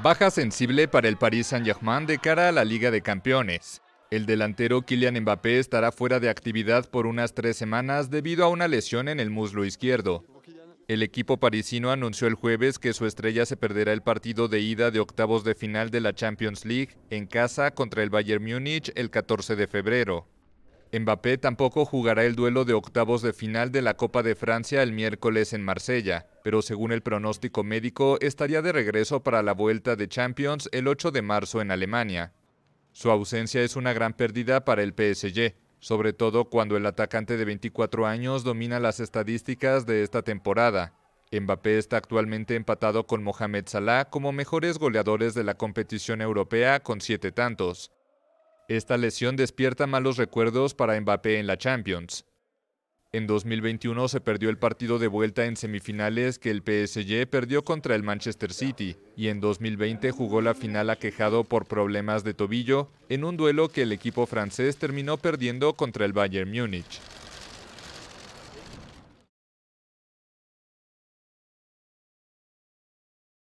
Baja sensible para el Paris Saint-Germain de cara a la Liga de Campeones. El delantero Kylian Mbappé estará fuera de actividad por unas tres semanas debido a una lesión en el muslo izquierdo. El equipo parisino anunció el jueves que su estrella se perderá el partido de ida de octavos de final de la Champions League en casa contra el Bayern Múnich el 14 de febrero. Mbappé tampoco jugará el duelo de octavos de final de la Copa de Francia el miércoles en Marsella, pero según el pronóstico médico estaría de regreso para la vuelta de Champions el 8 de marzo en Alemania. Su ausencia es una gran pérdida para el PSG, sobre todo cuando el atacante de 24 años domina las estadísticas de esta temporada. Mbappé está actualmente empatado con Mohamed Salah como mejores goleadores de la competición europea con siete tantos. Esta lesión despierta malos recuerdos para Mbappé en la Champions. En 2021 se perdió el partido de vuelta en semifinales que el PSG perdió contra el Manchester City y en 2020 jugó la final aquejado por problemas de tobillo en un duelo que el equipo francés terminó perdiendo contra el Bayern Múnich.